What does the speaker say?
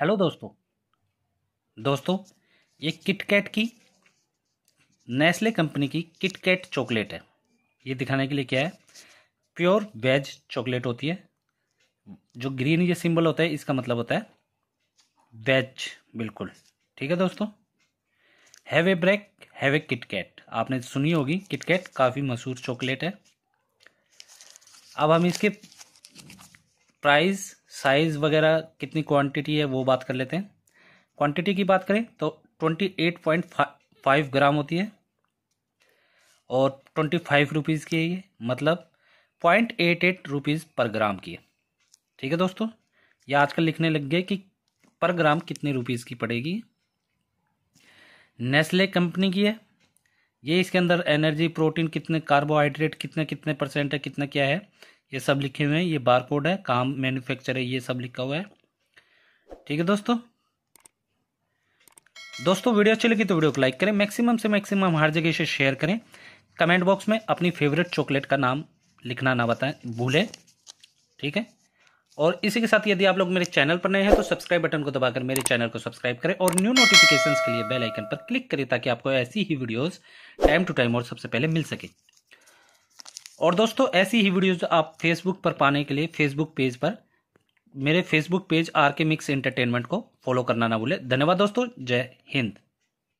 hello दोस्तों दोस्तों ये किटकैट की नेस्ले कंपनी की किटकैट चॉकलेट है ये दिखाने के लिए क्या है प्योर वेज चॉकलेट होती है जो ग्रीन ये सिंबल होता है इसका मतलब होता है वेज बिल्कुल ठीक है दोस्तों हैवे ब्रेक हैवे किटकैट आपने सुनी होगी किटकैट काफ़ी मशहूर चॉकलेट है अब हम इसके प्राइस साइज़ वगैरह कितनी क्वांटिटी है वो बात कर लेते हैं क्वांटिटी की बात करें तो twenty eight point five gram होती है और ट्वेंटी फाइव रुपीज़ की है ये मतलब पॉइंट एट एट रुपीज़ पर ग्राम की है ठीक है दोस्तों ये आजकल लिखने लग गए कि पर ग्राम कितने रुपीज़ की पड़ेगी नेस्ले कंपनी की है ये इसके अंदर एनर्जी प्रोटीन कितने कार्बोहाइड्रेट कितने कितने परसेंट है कितना क्या है ये सब लिखे हुए हैं ये बार कोड है काम मैन्युफैक्चर है ये सब लिखा हुआ है ठीक है दोस्तों दोस्तों वीडियो अच्छी लगी तो वीडियो को लाइक करें मैक्सिमम से मैक्सिमम हर जगह से शेयर करें कमेंट बॉक्स में अपनी फेवरेट चॉकलेट का नाम लिखना ना बताएं भूलें ठीक है और इसी के साथ यदि आप लोग मेरे चैनल पर नए हैं तो सब्सक्राइब बटन को दबाकर मेरे चैनल को सब्सक्राइब करें और न्यू नोटिफिकेशंस के लिए बेल आइकन पर क्लिक करें ताकि आपको ऐसी ही वीडियोस टाइम टू टाइम और सबसे पहले मिल सके और दोस्तों ऐसी ही वीडियोज आप फेसबुक पर पाने के लिए फेसबुक पेज पर मेरे Facebook page R K mix entertainment को फॉलो करना ना भूलें धन्यवाद दोस्तों जय हिंद